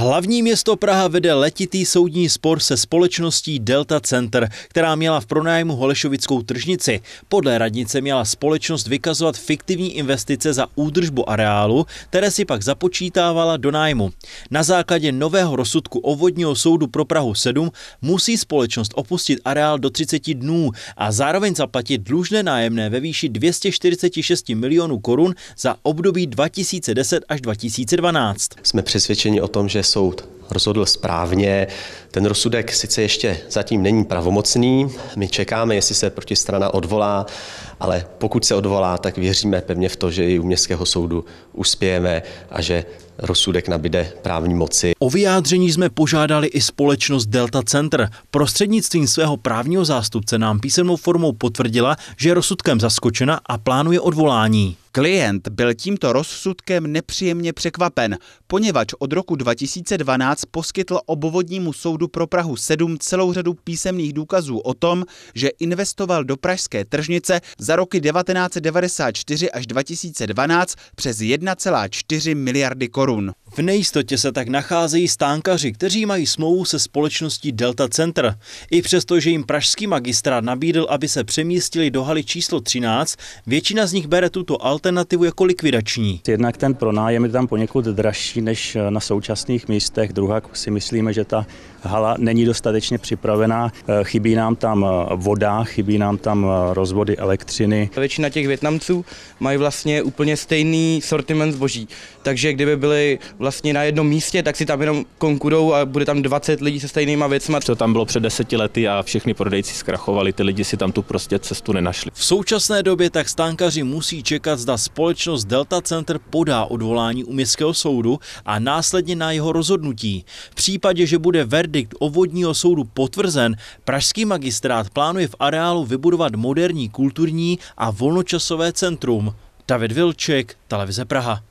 Hlavní město Praha vede letitý soudní spor se společností Delta Center, která měla v pronájmu Holešovickou tržnici. Podle radnice měla společnost vykazovat fiktivní investice za údržbu areálu, které si pak započítávala do nájmu. Na základě nového rozsudku Ovodního soudu pro Prahu 7 musí společnost opustit areál do 30 dnů a zároveň zaplatit dlužné nájemné ve výši 246 milionů korun za období 2010 až 2012. Jsme přesvědčeni o tom, že soud rozhodl správně. Ten rozsudek sice ještě zatím není pravomocný, my čekáme, jestli se protistrana odvolá, ale pokud se odvolá, tak věříme pevně v to, že i u městského soudu uspějeme a že rozsudek nabide právní moci. O vyjádření jsme požádali i společnost Delta Center. Prostřednictvím svého právního zástupce nám písemnou formou potvrdila, že je rozsudkem zaskočena a plánuje odvolání. Klient byl tímto rozsudkem nepříjemně překvapen, poněvadž od roku 2012 poskytl obvodnímu soudu pro Prahu 7 celou řadu písemných důkazů o tom, že investoval do pražské tržnice za roky 1994 až 2012 přes 1,4 miliardy korun. V nejistotě se tak nacházejí stánkaři, kteří mají smlouvu se společností Delta Center. I přesto, že jim pražský magistrát nabídl, aby se přemístili do haly číslo 13, většina z nich bere tuto alternativu jako likvidační. Jednak ten pronájem je tam poněkud dražší než eh, na současných místech. Druhá si myslíme, že ta hala není dostatečně připravená. Eh, chybí nám tam eh, voda, chybí nám tam rozvody elektřiny. Většina těch Větnamců mají vlastně úplně stejný sortiment zboží. Takže kdyby byly vlastně na jednom místě, tak si tam jenom konkurou a bude tam 20 lidí se stejnýma věcma. To tam bylo před deseti lety a všechny prodejci zkrachovali, ty lidi si tam tu prostě cestu nenašli. V současné době tak stánkaři musí čekat, zda společnost Delta Center podá odvolání u městského soudu a následně na jeho rozhodnutí. V případě, že bude verdikt obvodního soudu potvrzen, pražský magistrát plánuje v areálu vybudovat moderní kulturní a volnočasové centrum. David Vilček, Televize Praha.